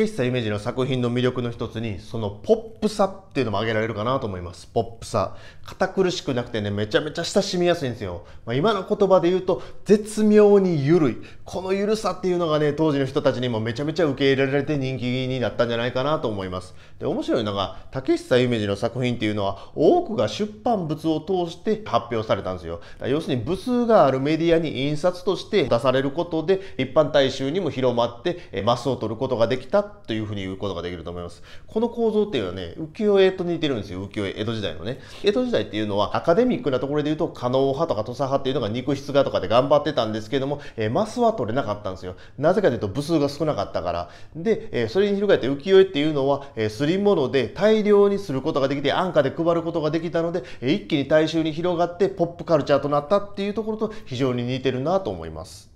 竹久夢二の作品の魅力の一つにそのポップさっていうのも挙げられるかなと思いますポップさ堅苦しくなくてねめちゃめちゃ親しみやすいんですよ、まあ、今の言葉で言うと絶妙にるいこのゆるさっていうのがね当時の人たちにもめちゃめちゃ受け入れられて人気になったんじゃないかなと思いますで面白いのが竹久夢二の作品っていうのは多くが出版物を通して発表されたんですよ要するに部数があるメディアに印刷として出されることで一般大衆にも広まってマスを取ることができたというふうに言うことができると思います。この構造っていうのはね、浮世絵と似てるんですよ、浮世絵、江戸時代のね。江戸時代っていうのは、アカデミックなところで言うと、加納派とか土佐派っていうのが肉質画とかで頑張ってたんですけども、えー、マスは取れなかったんですよ。なぜかというと、部数が少なかったから。で、えー、それにがって浮世絵っていうのは、えー、すり物で大量にすることができて、安価で配ることができたので、えー、一気に大衆に広がって、ポップカルチャーとなったっていうところと非常に似てるなと思います。